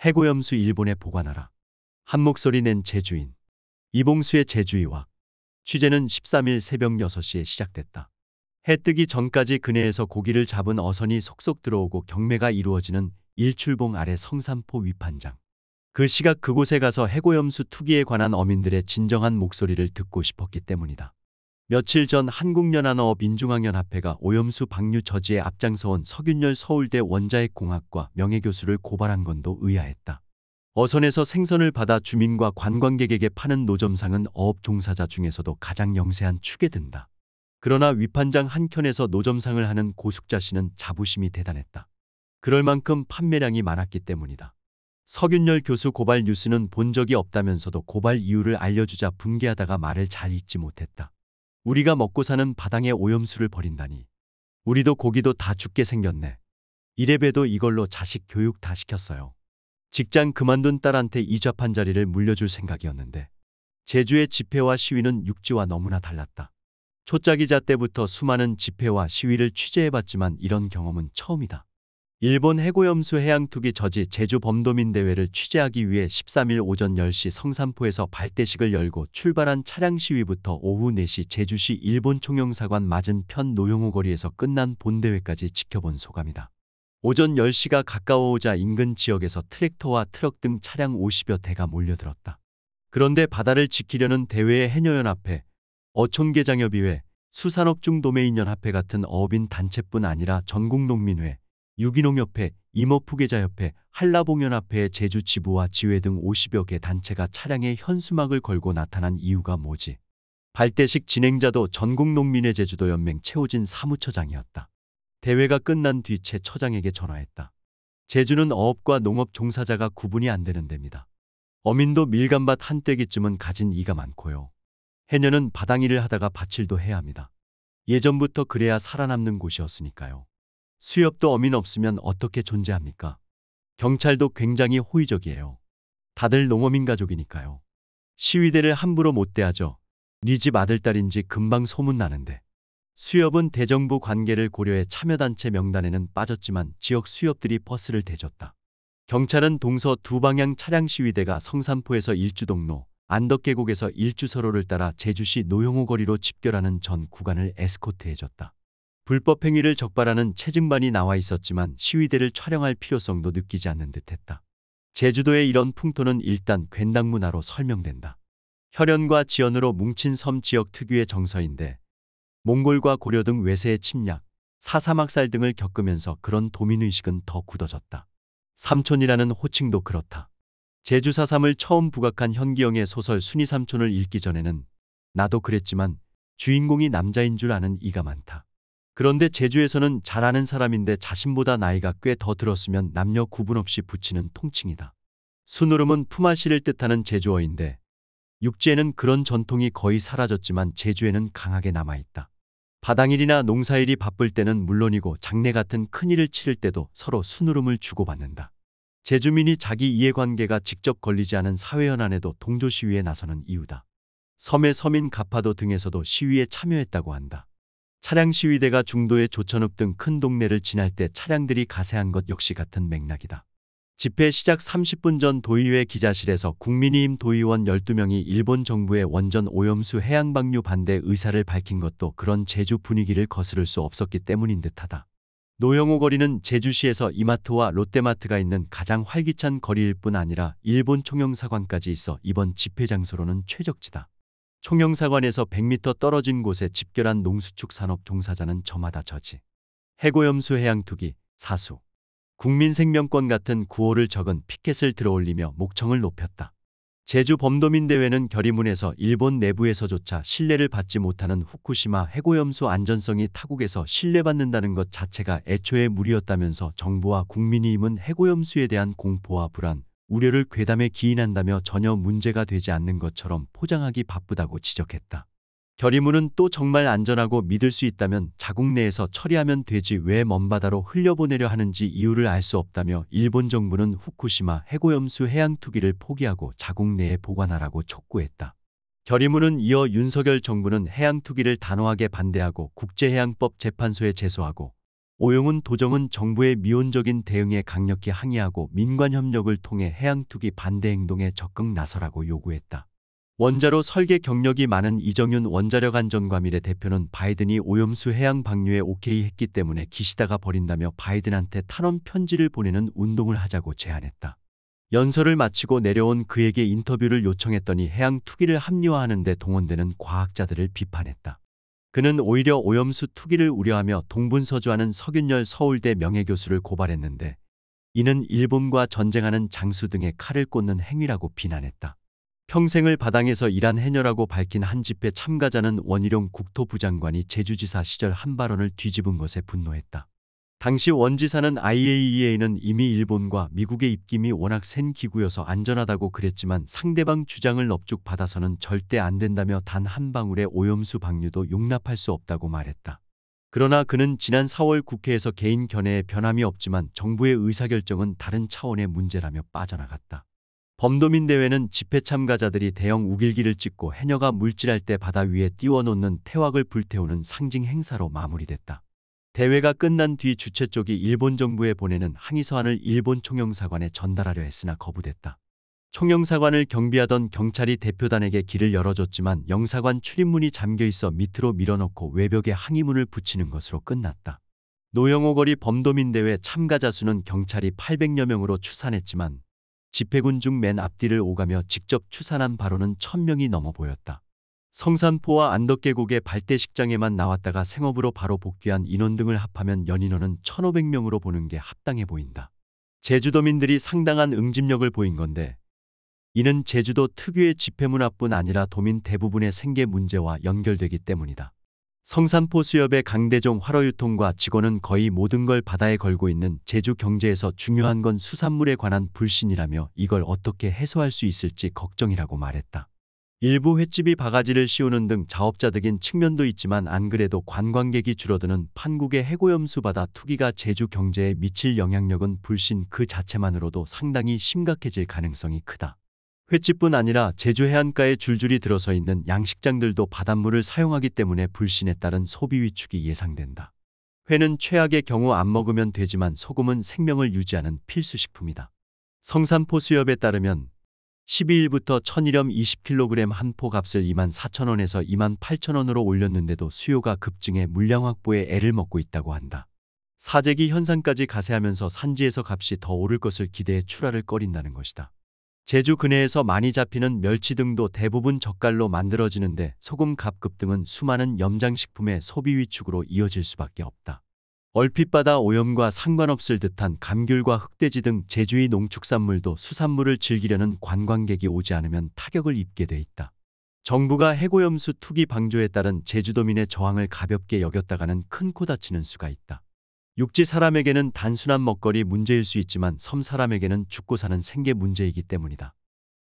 해고염수 일본에 보관하라. 한 목소리 낸 제주인 이봉수의 제주의와 취재는 13일 새벽 6시에 시작됐다. 해 뜨기 전까지 근해에서 고기를 잡은 어선이 속속 들어오고 경매가 이루어지는 일출봉 아래 성산포 위판장. 그 시각 그곳에 가서 해고염수 투기에 관한 어민들의 진정한 목소리를 듣고 싶었기 때문이다. 며칠 전 한국연안어업 민중학연합회가 오염수 방류 처지에 앞장서온 석윤열 서울대 원자핵공학과 명예교수를 고발한 건도 의아했다. 어선에서 생선을 받아 주민과 관광객에게 파는 노점상은 어업 종사자 중에서도 가장 영세한 축에 든다. 그러나 위판장 한켠에서 노점상을 하는 고숙자 씨는 자부심이 대단했다. 그럴 만큼 판매량이 많았기 때문이다. 석윤열 교수 고발 뉴스는 본 적이 없다면서도 고발 이유를 알려주자 분개하다가 말을 잘잇지 못했다. 우리가 먹고 사는 바당에 오염수를 버린다니. 우리도 고기도 다 죽게 생겼네. 이래봬도 이걸로 자식 교육 다 시켰어요. 직장 그만둔 딸한테 이좌한 자리를 물려줄 생각이었는데 제주의 집회와 시위는 육지와 너무나 달랐다. 초짜기자 때부터 수많은 집회와 시위를 취재해봤지만 이런 경험은 처음이다. 일본 해고염수 해양투기 저지 제주 범도민 대회를 취재하기 위해 13일 오전 10시 성산포에서 발대식을 열고 출발한 차량 시위부터 오후 4시 제주시 일본 총영사관 맞은편 노용호 거리에서 끝난 본대회까지 지켜본 소감이다. 오전 10시가 가까워오자 인근 지역에서 트랙터와 트럭 등 차량 50여 대가 몰려들었다. 그런데 바다를 지키려는 대회의 해녀연합회, 어촌계장협의회, 수산업중도매인연합회 같은 어업인 단체뿐 아니라 전국농민회, 유기농협회, 임업후계자협회, 한라봉연합회, 제주지부와 지회 등 50여 개 단체가 차량에 현수막을 걸고 나타난 이유가 뭐지? 발대식 진행자도 전국농민의 제주도연맹 최호진 사무처장이었다. 대회가 끝난 뒤 채 처장에게 전화했다. 제주는 어업과 농업 종사자가 구분이 안 되는 데입니다. 어민도 밀감밭한떼기쯤은 가진 이가 많고요. 해녀는 바당일을 하다가 밭일도 해야 합니다. 예전부터 그래야 살아남는 곳이었으니까요. 수협도 어민 없으면 어떻게 존재합니까? 경찰도 굉장히 호의적이에요. 다들 농어민 가족이니까요. 시위대를 함부로 못 대하죠. 네 집 아들딸인지 금방 소문나는데. 수협은 대정부 관계를 고려해 참여단체 명단에는 빠졌지만 지역 수협들이 버스를 대줬다. 경찰은 동서 두 방향 차량 시위대가 성산포에서 일주동로, 안덕계곡에서 일주서로를 따라 제주시 노영호 거리로 집결하는 전 구간을 에스코트해줬다. 불법 행위를 적발하는 체증반이 나와 있었지만 시위대를 촬영할 필요성도 느끼지 않는 듯했다. 제주도의 이런 풍토는 일단 괜당 문화로 설명된다. 혈연과 지연으로 뭉친 섬 지역 특유의 정서인데 몽골과 고려 등 외세의 침략, 사사막살 등을 겪으면서 그런 도민의식은 더 굳어졌다. 삼촌이라는 호칭도 그렇다. 제주 사삼을 처음 부각한 현기영의 소설 순이 삼촌을 읽기 전에는 나도 그랬지만 주인공이 남자인 줄 아는 이가 많다. 그런데 제주에서는 잘하는 사람인데 자신보다 나이가 꽤 더 들었으면 남녀 구분 없이 붙이는 통칭이다. 순우름은 품앗이를 뜻하는 제주어인데 육지에는 그런 전통이 거의 사라졌지만 제주에는 강하게 남아있다. 바당일이나 농사일이 바쁠 때는 물론이고 장례 같은 큰일을 치를 때도 서로 순우름을 주고받는다. 제주민이 자기 이해관계가 직접 걸리지 않은 사회현안에도 동조시위에 나서는 이유다. 섬의 서민 가파도 등에서도 시위에 참여했다고 한다. 차량 시위대가 중도의 조천읍 등 큰 동네를 지날 때 차량들이 가세한 것 역시 같은 맥락이다. 집회 시작 30분 전 도의회 기자실에서 국민의힘 도의원 12명이 일본 정부의 원전 오염수 해양 방류 반대 의사를 밝힌 것도 그런 제주 분위기를 거스를 수 없었기 때문인 듯하다. 노영호 거리는 제주시에서 이마트와 롯데마트가 있는 가장 활기찬 거리일 뿐 아니라 일본 총영사관까지 있어 이번 집회 장소로는 최적지다. 총영사관에서 100m 떨어진 곳에 집결한 농수축 산업 종사자는 저마다 저지. 해고염수 해양투기, 사수, 국민생명권 같은 구호를 적은 피켓을 들어올리며 목청을 높였다. 제주 범도민대회는 결의문에서 일본 내부에서조차 신뢰를 받지 못하는 후쿠시마 해고염수 안전성이 타국에서 신뢰받는다는 것 자체가 애초에 무리였다면서 정부와 국민이 임은 해고염수에 대한 공포와 불안, 우려를 괴담에 기인한다며 전혀 문제가 되지 않는 것처럼 포장하기 바쁘다고 지적했다. 결의문은 또 정말 안전하고 믿을 수 있다면 자국 내에서 처리하면 되지 왜 먼바다로 흘려보내려 하는지 이유를 알 수 없다며 일본 정부는 후쿠시마 해고염수 해양투기를 포기하고 자국 내에 보관하라고 촉구했다. 결의문은 이어 윤석열 정부는 해양투기를 단호하게 반대하고 국제해양법 재판소에 제소하고 오영훈 도정은 정부의 미온적인 대응에 강력히 항의하고 민관 협력을 통해 해양 투기 반대 행동에 적극 나서라고 요구했다. 원자로 설계 경력이 많은 이정윤 원자력 안전과 미래 대표는 바이든이 오염수 해양 방류에 오케이했기 때문에 기시다가 버린다며 바이든한테 탄원 편지를 보내는 운동을 하자고 제안했다. 연설을 마치고 내려온 그에게 인터뷰를 요청했더니 해양 투기를 합리화하는 데 동원되는 과학자들을 비판했다. 그는 오히려 오염수 투기를 우려하며 동분서주하는 석윤열 서울대 명예교수를 고발했는데 이는 일본과 전쟁하는 장수 등의 칼을 꽂는 행위라고 비난했다. 평생을 바당에서 일한 해녀라고 밝힌 한 집회 참가자는 원희룡 국토부 장관이 제주지사 시절 한 발언을 뒤집은 것에 분노했다. 당시 원지사는 IAEA는 이미 일본과 미국의 입김이 워낙 센 기구여서 안전하다고 그랬지만 상대방 주장을 넙죽 받아서는 절대 안 된다며 단 한 방울의 오염수 방류도 용납할 수 없다고 말했다. 그러나 그는 지난 4월 국회에서 개인 견해에 변함이 없지만 정부의 의사결정은 다른 차원의 문제라며 빠져나갔다. 범도민 대회는 집회 참가자들이 대형 우길기를 찍고 해녀가 물질할 때 바다 위에 띄워놓는 태왁을 불태우는 상징 행사로 마무리됐다. 대회가 끝난 뒤 주최 쪽이 일본 정부에 보내는 항의서안을 일본 총영사관에 전달하려 했으나 거부됐다. 총영사관을 경비하던 경찰이 대표단에게 길을 열어줬지만 영사관 출입문이 잠겨 있어 밑으로 밀어넣고 외벽에 항의문을 붙이는 것으로 끝났다. 노영호 거리 범도민 대회 참가자 수는 경찰이 800여 명으로 추산했지만 집회군 중 맨 앞뒤를 오가며 직접 추산한 바로는 1000명이 넘어 보였다. 성산포와 안덕계곡의 발대식장에만 나왔다가 생업으로 바로 복귀한 인원 등을 합하면 연인원은 1,500명으로 보는 게 합당해 보인다. 제주도민들이 상당한 응집력을 보인 건데 이는 제주도 특유의 집회문화뿐 아니라 도민 대부분의 생계 문제와 연결되기 때문이다. 성산포 수협의 강대종 활어유통과 직원은 거의 모든 걸 바다에 걸고 있는 제주 경제에서 중요한 건 수산물에 관한 불신이라며 이걸 어떻게 해소할 수 있을지 걱정이라고 말했다. 일부 횟집이 바가지를 씌우는 등 자업자득인 측면도 있지만 안 그래도 관광객이 줄어드는 판국의 해고염수 바다 투기가 제주 경제에 미칠 영향력은 불신 그 자체만으로도 상당히 심각해질 가능성이 크다. 횟집뿐 아니라 제주 해안가에 줄줄이 들어서 있는 양식장들도 바닷물을 사용하기 때문에 불신에 따른 소비 위축이 예상된다. 회는 최악의 경우 안 먹으면 되지만 소금은 생명을 유지하는 필수식품이다. 성산포 수협에 따르면 12일부터 1,000이름 20kg 한포 값을 24,000원에서 28,000원으로 올렸는데도 수요가 급증해 물량 확보에 애를 먹고 있다고 한다. 사재기 현상까지 가세하면서 산지에서 값이 더 오를 것을 기대해 출하를 꺼린다는 것이다. 제주 근해에서 많이 잡히는 멸치 등도 대부분 젓갈로 만들어지는데 소금 값 급등은 수많은 염장식품의 소비 위축으로 이어질 수밖에 없다. 얼핏 바다 오염과 상관없을 듯한 감귤과 흑돼지 등 제주의 농축산물도 수산물을 즐기려는 관광객이 오지 않으면 타격을 입게 돼 있다. 정부가 해고염수 투기 방조에 따른 제주도민의 저항을 가볍게 여겼다가는 큰 코 다치는 수가 있다. 육지 사람에게는 단순한 먹거리 문제일 수 있지만 섬 사람에게는 죽고 사는 생계 문제이기 때문이다.